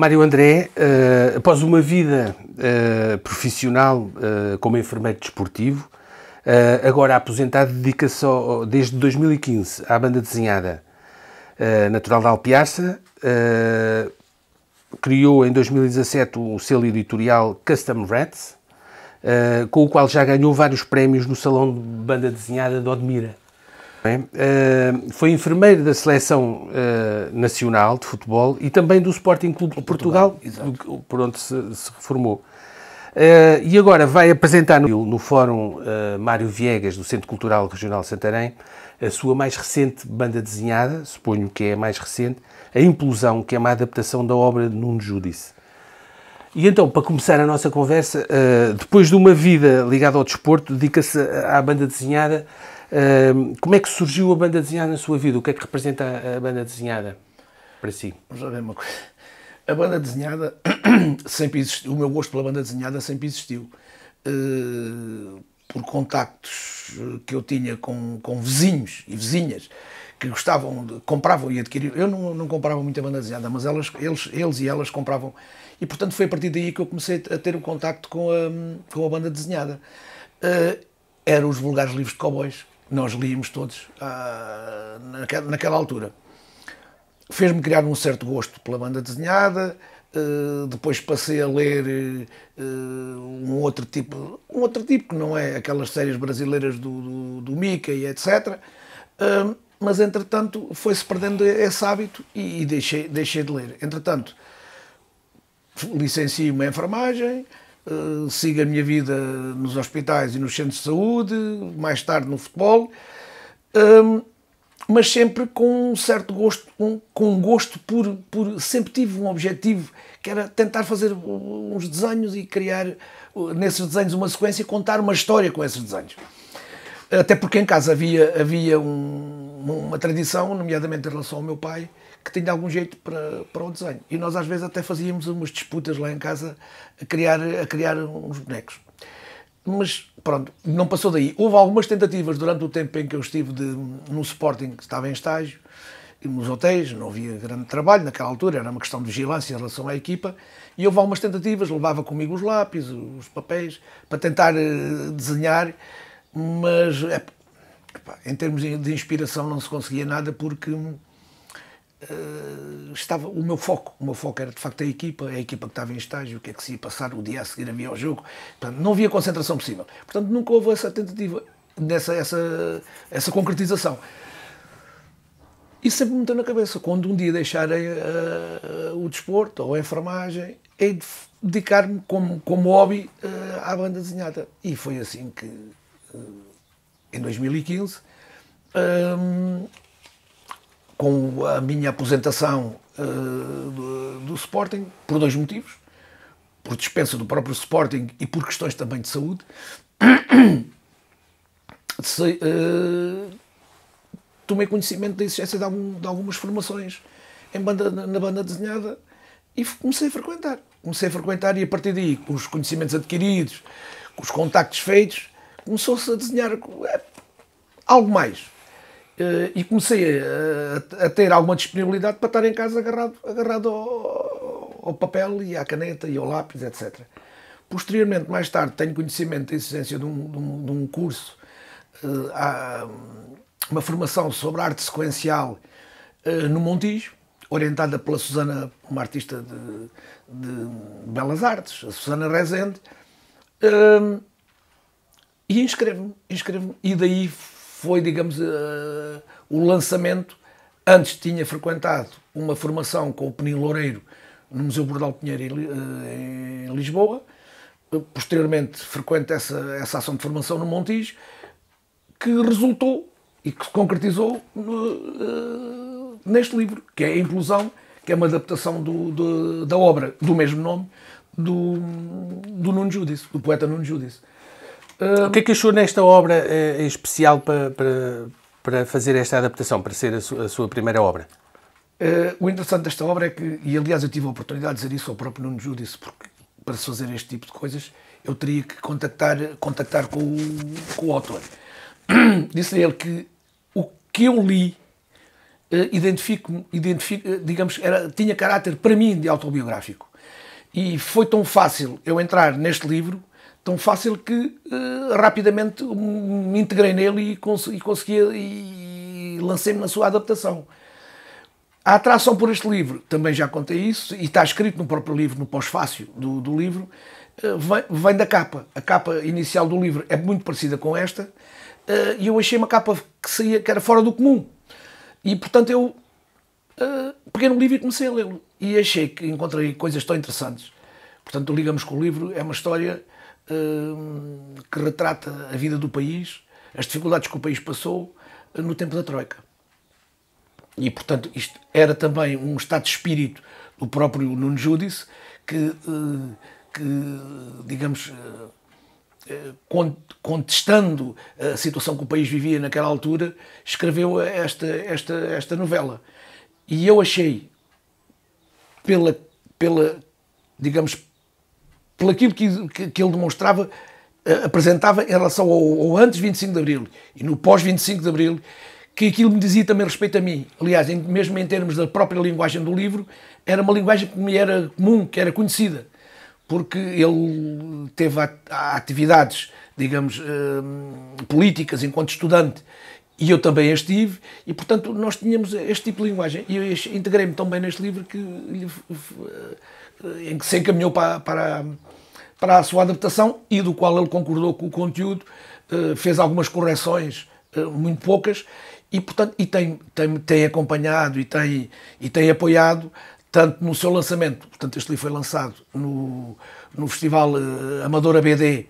Mário André, uh, após uma vida uh, profissional uh, como enfermeiro desportivo, agora aposentado, dedica-se desde 2015 à banda desenhada natural da Alpiarça. criou em 2017 o selo editorial Custom Rats, com o qual já ganhou vários prémios no Salão de Banda Desenhada de Odmira. Uh, foi enfermeiro da seleção uh, nacional de futebol e também do Sporting Clube de Portugal, Portugal por onde se, se reformou. Uh, e agora vai apresentar no, no Fórum Mário Viegas, do Centro Cultural Regional Santarém, a sua mais recente banda desenhada, suponho que é a mais recente, A Implosão, que é uma adaptação da obra de Nuno Judice. E então, para começar a nossa conversa, depois de uma vida ligada ao desporto, dedica-se à banda desenhada como é que surgiu a banda desenhada na sua vida? O que é que representa a, a banda desenhada para si? Vamos ver uma coisa. A banda desenhada sempre existiu, o meu gosto pela banda desenhada sempre existiu. Uh, por contactos eh, que eu tinha com, com vizinhos e vizinhas que gostavam, de, compravam e adquiriam. Eu não, não comprava muita banda desenhada, mas elas, eles, eles e elas compravam. E portanto foi a partir daí que eu comecei a ter um contacto com a, com a banda desenhada. Uh, eram os vulgares livros de cowboys nós líamos todos uh, naquela, naquela, altura. Fez-me criar um certo gosto pela banda desenhada, uh, depois passei a ler uh, um outro tipo, um outro tipo que não é aquelas séries brasileiras do, do, do e etc. mas entretanto foi-se perdendo esse hábito e, e deixei, deixei de ler. Entretanto, licenciei-me em enfermagem, eh, sigo a minha vida nos hospitais e nos centros de saúde, mais tarde no futebol, ehm, mas sempre com um certo gosto, um, com um gosto por, por. Sempre tive um objetivo que era tentar fazer uns desenhos e criar nesses desenhos uma sequência e contar uma história com esses desenhos. Até porque em casa havia, havia um, uma, uma, tradição, nomeadamente em relação ao meu pai, que tinha algum jeito para, para o desenho. E nós às vezes até fazíamos umas disputas lá em casa a criar, a criar uns bonecos. Mas pronto, não passou daí. Houve algumas tentativas durante o tempo em que eu estive de, no Sporting, que estava em estágio, nos hotéis, não havia grande trabalho naquela altura, era uma questão de vigilância em relação à equipa, e houve algumas tentativas, levava comigo os lápis, os papéis, para tentar eh, desenhar, mas é, em termos de inspiração não se conseguia nada porque Uh, estava o meu foco o meu foco era de facto a equipa a equipa que estava em estágio o que é que se ia passar o dia a seguir havia o jogo portanto não havia concentração possível portanto nunca houve essa tentativa nessa essa essa concretização e sempre me meteu na cabeça quando um dia deixarem uh, o desporto ou a enfermagem é de dedicar-me como como hobby à banda desenhada e foi assim que em 2015, hum, com a minha aposentação uh, do, do, Sporting, por dois motivos. Por dispensa do próprio Sporting e por questões também de saúde, se, uh, tomei conhecimento da existência de, algum, de algumas formações em banda, na banda desenhada e comecei a frequentar. Comecei a frequentar e a partir daí, com os conhecimentos adquiridos, com os contactos feitos, começou-se a desenhar é, algo mais. Eh, e comecei a, a, ter alguma disponibilidade para estar em casa agarrado, agarrado ao, ao papel e à caneta e ao lápis, etc. Posteriormente, mais tarde, tenho conhecimento da existência de um, de um, de um curso, uh, uma formação sobre arte sequencial uh, no Montijo, orientada pela Susana, uma artista de, de Belas Artes, a Susana Rezende, uh, e inscrevo-me, inscrevo-me. E daí foi, digamos, uh, o lançamento. Antes tinha frequentado uma formação com o Penil Loureiro no Museu Bordal Pinheiro em, uh, em Lisboa. Posteriormente frequento essa, essa ação de formação no Montijo, que resultou e que se concretizou uh, neste livro, que é A Implosão, que é uma adaptação do, do, da obra do mesmo nome do, do Nuno Judice, do poeta Nuno Judice o que é que achou nesta obra uh, especial para, para, para, fazer esta adaptação, para ser a, su, a sua primeira obra? Uh, o interessante desta obra é que, e aliás eu tive a oportunidade de dizer isso ao próprio Nuno Judice, porque para se fazer este tipo de coisas eu teria que contactar, contactar com, o, com o autor. Disse a ele que o que eu li identifico, eh, identifico digamos, era, tinha caráter para mim de autobiográfico. E foi tão fácil eu entrar neste livro tão fácil que uh, rapidamente me integrei nele e, cons e e lancei-me na sua adaptação. A atração por este livro, também já contei isso, e está escrito no próprio livro, no pós-fácio do, do, livro, uh, vem, vem, da capa. A capa inicial do livro é muito parecida com esta, uh, e eu achei uma capa que, saía, que era fora do comum. E, portanto, eu peguei no livro e comecei a lê-lo. E achei que encontrei coisas tão interessantes. Portanto, Ligamos com o Livro é uma história Hum, que retrata a vida do país, as dificuldades que o país passou eh, no tempo da Troika. E, portanto, isto era também um estado de espírito do próprio Nuno Judice que, eh, que digamos, eh, contestando a situação que o país vivia naquela altura, escreveu esta, esta, esta novela. E eu achei, pela, pela digamos, pelo aquilo que, que, que ele demonstrava, eh, apresentava em relação ao, ao antes 25 de Abril e no pós 25 de Abril, que aquilo me dizia também respeito a mim. Aliás, em, mesmo em termos da própria linguagem do livro, era uma linguagem que me era comum, que era conhecida, porque ele teve atividades, digamos, eh, políticas enquanto estudante, e eu também as tive, e portanto nós tínhamos este tipo de linguagem. E eu integrei-me tão bem neste livro que em que se encaminhou para, para, para a sua adaptação e do qual ele concordou com o conteúdo, eh, fez algumas correções, eh, muito poucas, e, portanto, e tem, tem, tem acompanhado e tem, e tem apoiado tanto no seu lançamento, portanto este livro foi lançado no, no Festival eh, Amadora BD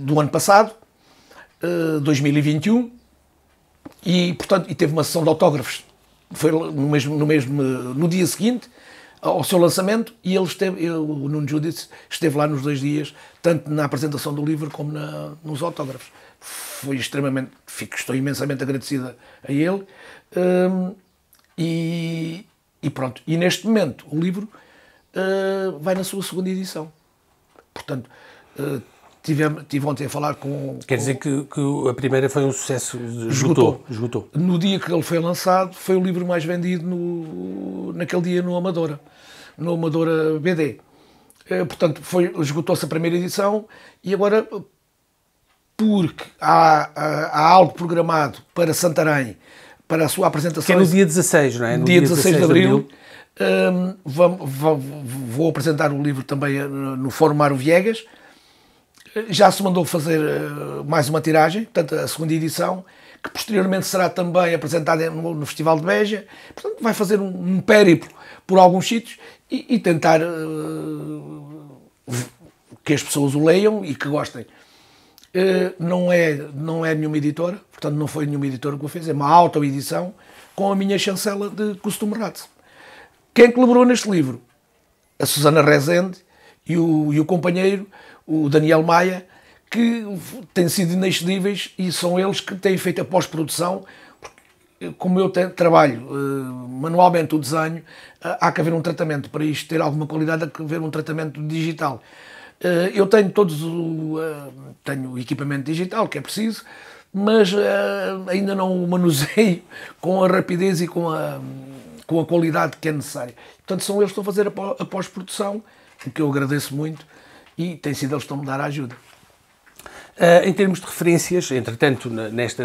do ano passado, 2021, e, portanto, e teve uma sessão de autógrafos, foi no mesmo, no mesmo no dia seguinte, ao seu lançamento e ele esteve, ele, o Nuno Judith esteve lá nos dois dias, tanto na apresentação do livro como na, nos autógrafos. Foi extremamente, fico, estou imensamente agradecida a ele. Hum, e, e, pronto, e neste momento o livro uh, vai na sua segunda edição. Portanto, uh, Tive, tive ontem a falar com. Quer com... dizer que, que, a primeira foi um sucesso, esgotou, esgotou, No dia que ele foi lançado, foi o livro mais vendido no, naquele dia no Amadora, no Amadora BD. Eh, portanto, foi, esgotou-se a primeira edição e agora, porque há, há, algo programado para Santarém, para a sua apresentação. Que é no dia 16, não é? No dia, dia 16, de abril. De abril. vou, ehm, vou, vou, apresentar o livro também eh, no Fórum Mário Viegas. Já se mandou fazer eh, mais uma tiragem, portanto, a segunda edição, que posteriormente será também apresentada no Festival de Beja. Portanto, vai fazer um, um périplo por alguns sítios e, e tentar uh, que as pessoas o leiam e que gostem. Uh, não, é, não é nenhuma editora, portanto, não foi nenhuma editora que o fez, é uma autoedição com a minha chancela de Costume Rato. Quem colaborou neste livro? A Susana Rezende e o, e o companheiro o Daniel Maia, que têm sido inexcedíveis e são eles que têm feito a pós-produção. Como eu trabalho eh, manualmente o desenho, eh, há que haver um tratamento. Para isto ter alguma qualidade, há que haver um tratamento digital. Eh, eu tenho todos o, tenho o equipamento digital que é preciso, mas ainda não o manuseio com a rapidez e com a, com a qualidade que é necessária. Portanto, são eles que estão a fazer a pós-produção, o que eu agradeço muito e tem sido eles que estão a dar a ajuda. Uh, em termos de referências, entretanto, nesta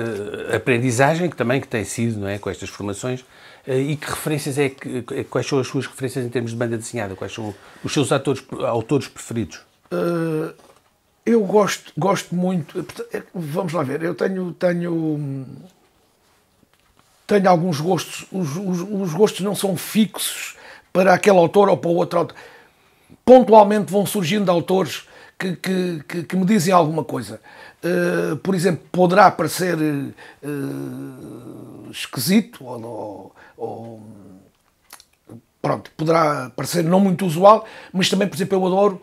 aprendizagem que também que tem sido não é, com estas formações, uh, e que referências é que, quais são as suas referências em termos de banda desenhada? Quais são os seus atores, autores preferidos? Uh, eu gosto, gosto muito. Eh, vamos lá ver, eu tenho, tenho, tenho alguns gostos. Os, os, os gostos não são fixos para aquele autor ou para o outro autor pontualmente vão surgindo autores que, que, que, que me dizem alguma coisa. Uh, por exemplo, poderá parecer uh, esquisito ou, ou, pronto, poderá parecer não muito usual, mas também, por exemplo, eu adoro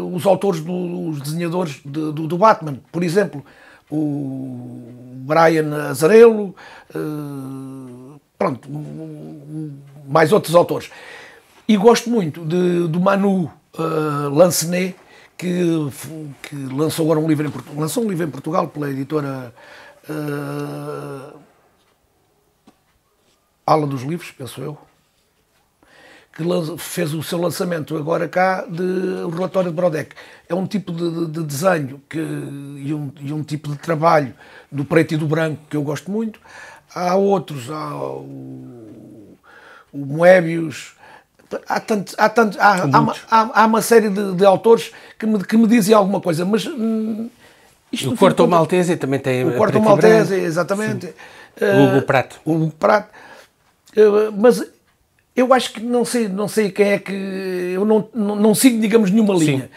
uh, os autores, do, os desenhadores de, do, do Batman, por exemplo, o Brian Azarello, pronto, mais outros autores. E gosto muito de, do Manu uh, eh, Lancenet, que, que, lançou agora um livro em, lançou um livro em Portugal pela editora uh, Ala dos Livros, penso eu, que fez o seu lançamento agora cá de o relatório de Brodeck. É um tipo de, de desenho que, e um, e, um, tipo de trabalho do preto e do branco que eu gosto muito. Há outros, há o, o Moebius, há, tanto, há, tanto, há, há, uma, há, há, uma série de, de, autores que me, que me dizem alguma coisa, mas. Hum, isto, o Corto conta, Maltese também tem. O Corto Maltese, exatamente. Uh, o Hugo eh, Prato. O Hugo Prato. Uh, eh, mas eu acho que não sei, não sei quem é que. Eu não, não, não sigo, digamos, nenhuma linha.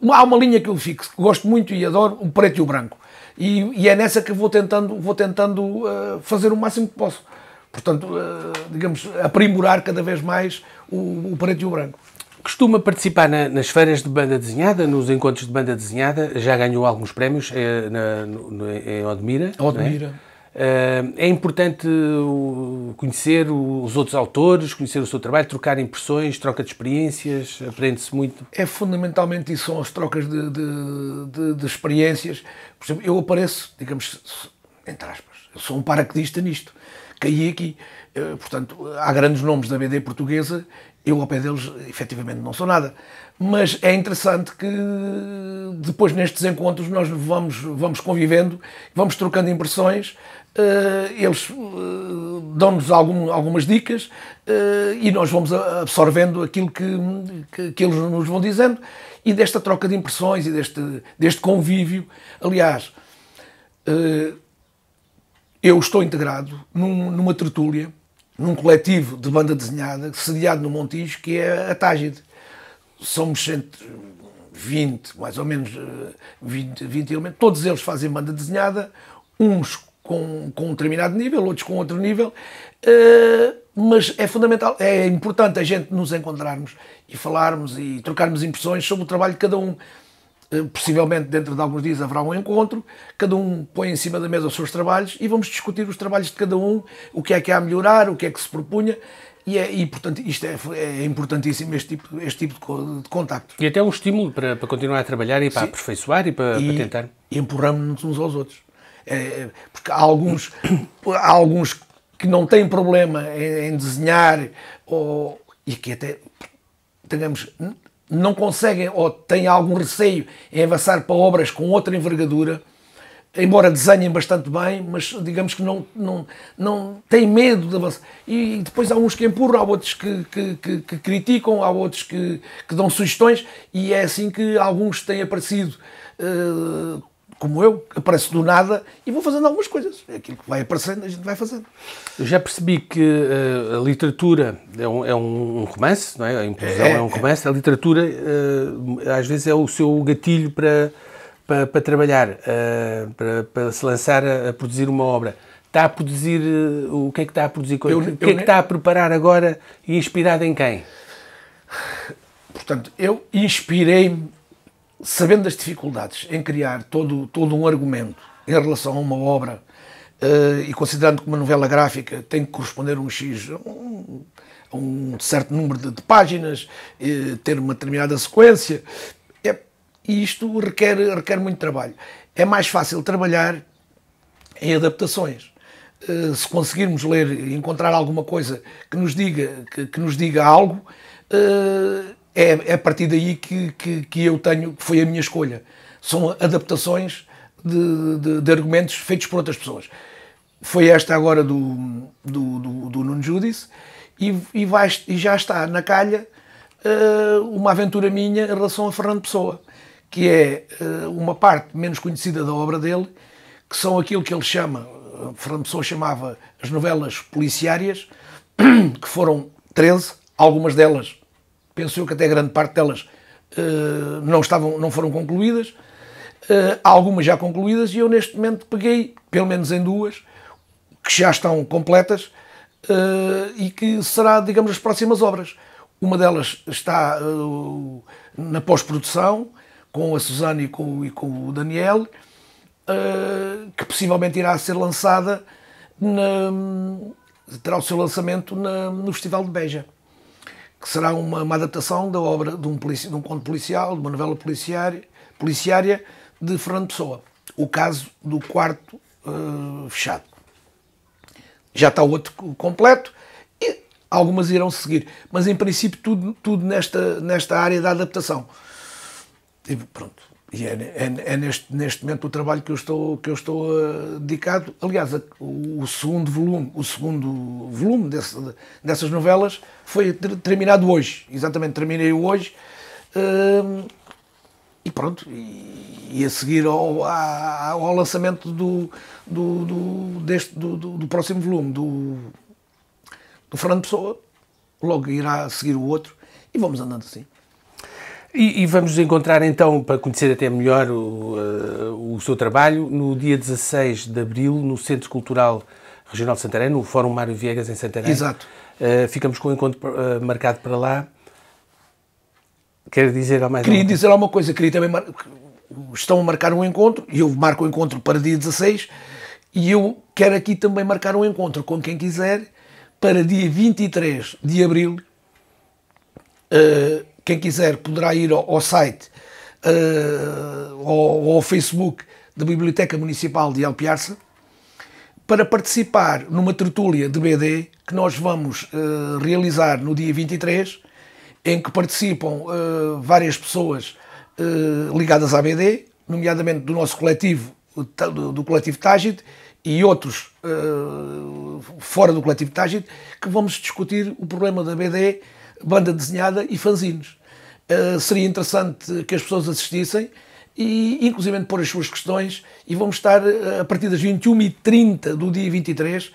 Uh, há uma linha que eu fico, que gosto muito e adoro, o preto e o branco. E, e é nessa que vou tentando, vou tentando fazer o máximo que posso. Portanto, digamos, aprimorar cada vez mais o, o preto e o branco. Costuma participar na, nas feiras de banda desenhada, nos encontros de banda desenhada, já ganhou alguns prémios é, na, no, em Odmira. É? Odmira. É? é? importante conhecer os outros autores, conhecer o seu trabalho, trocar impressões, troca de experiências, aprende-se muito. É fundamentalmente isso, são as trocas de, de, de, de experiências. Por exemplo, eu apareço, digamos, entre aspas, eu sou um paraquedista nisto. Caí aqui. Eh, portanto, há grandes nomes da BD portuguesa, eu ao pé deles efetivamente não sou nada. Mas é interessante que depois nestes encontros nós vamos, vamos convivendo, vamos trocando impressões, eh, eles eh, dão-nos algum, algumas dicas e nós vamos absorvendo aquilo que, que, que, eles nos vão dizendo e desta troca de impressões e deste, deste convívio. Aliás, eu estou integrado num, numa tertúlia, num coletivo de banda desenhada, sediado no Montijo, que é a Tágide. Somos 120, mais ou menos 20, 20 elementos. Todos eles fazem banda desenhada, uns com, com um determinado nível, outros com outro nível. Uh, mas é fundamental, é importante a gente nos encontrarmos e falarmos e trocarmos impressões sobre o trabalho de cada um. Eh, possivelmente dentro de alguns dias haverá um encontro, cada um põe em cima da mesa os seus trabalhos e vamos discutir os trabalhos de cada um, o que é que há a melhorar, o que é que se propunha. E, é, e portanto, isto é, é, importantíssimo, este tipo, este tipo de, de contacto. E até um estímulo para, para continuar a trabalhar e para Sim. aperfeiçoar e para, e, para tentar. E empurramos-nos uns aos outros. É, é, porque há alguns, há alguns que não têm problema em, em desenhar ou, e que até, tenhamos, não conseguem ou têm algum receio em avançar para obras com outra envergadura, embora desenhem bastante bem, mas digamos que não, não, não têm medo de avançar. E, depois há uns que empurram, há outros que, que, que, que criticam, há outros que, que dão sugestões, e é assim que alguns têm aparecido. Uh, como eu, que aparece do nada e vou fazendo algumas coisas. É aquilo que vai aparecendo, a gente vai fazendo. Eu já percebi que uh, a literatura é um, é um, romance, não é? A inclusão é, é, um é. romance. A literatura, uh, às vezes, é o seu gatilho para, para, para trabalhar, uh, para, para, se lançar a, a, produzir uma obra. Está a produzir. o que é que está a produzir? Eu, o que, é eu, que é que está a preparar agora e inspirado em quem? Portanto, eu inspirei-me sabendo das dificuldades em criar todo, todo um argumento em relação a uma obra uh, e considerando que uma novela gráfica tem que corresponder a um X, a um certo número de, de páginas, uh, ter uma determinada sequência, é, isto requer, requer muito trabalho. É mais fácil trabalhar em adaptações. Uh, se conseguirmos ler e encontrar alguma coisa que nos diga, que, que nos diga algo, é, é a partir daí que, que, que eu tenho, que foi a minha escolha. São adaptações de, de, de, argumentos feitos por outras pessoas. Foi esta agora do, do, do, do Nuno Judis e, e, vai, e já está na calha uh, uma aventura minha em relação a Fernando Pessoa, que é uh, uma parte menos conhecida da obra dele, que são aquilo que ele chama, uh, Fernando Pessoa chamava as novelas policiárias, que foram 13, algumas delas penso eu que até grande parte delas uh, não, estavam, não foram concluídas, uh, algumas já concluídas, e eu neste momento peguei, pelo menos em duas, que já estão completas uh, e que será, digamos, as próximas obras. Uma delas está na pós-produção, com a Susana e com, e com o Daniel, que possivelmente irá ser lançada na, terá o seu lançamento na, no Festival de Beja que será uma, uma adaptação da obra de um, polici, de um conto policial, de uma novela policiária, policiária de Fernando Pessoa, o caso do quarto uh, fechado. Já está o outro completo e algumas irão seguir, mas em princípio tudo, tudo nesta, nesta área da adaptação. E tipo, pronto, e é, é, é neste, neste, momento o trabalho que eu estou, que eu estou uh, dedicado. Aliás, a, o, o, segundo volume, o segundo volume desse, dessas novelas foi ter, terminado hoje. Exatamente, terminei-o hoje. Uh, e pronto, e, e a seguir ao, ao, ao lançamento do, do, do deste, do, do, próximo volume do, do Fernando Pessoa, logo irá seguir o outro e vamos andando assim. E, e, vamos encontrar então, para conhecer até melhor o, uh, o seu trabalho, no dia 16 de abril, no Centro Cultural Regional de Santarém, no Fórum Mário Viegas, em Santarém. Exato. Uh, ficamos com o encontro uh, marcado para lá. Quer dizer mais Queria alguma dizer alguma coisa, queria também. Mar... Estão a marcar um encontro, e eu marco o um encontro para dia 16, e eu quero aqui também marcar um encontro com quem quiser para dia 23 de abril. Uh, quem quiser poderá ir ao, ao site uh, eh, ou ao, ao Facebook da Biblioteca Municipal de Alpiarça para participar numa tertúlia de BD que nós vamos uh, realizar no dia 23, em que participam uh, várias pessoas uh, ligadas à BD, nomeadamente do nosso coletivo, do, do coletivo Tágit, e outros fora do coletivo Tágit, que vamos discutir o problema da BD banda desenhada e fanzines. Uh, seria interessante que as pessoas assistissem e inclusive pôr as suas questões e vamos estar eh, a partir das 21h30 do dia 23,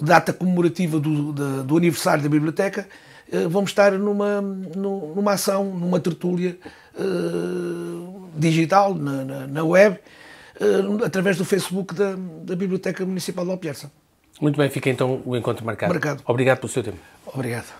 data comemorativa do, do aniversário da biblioteca, uh, vamos estar numa, numa ação, numa tertúlia uh, digital, na, na, na web, através do Facebook da, da Biblioteca Municipal de Alpierça. Muito bem, fica então o encontro marcado. Marcado. Obrigado pelo seu tempo. Obrigado.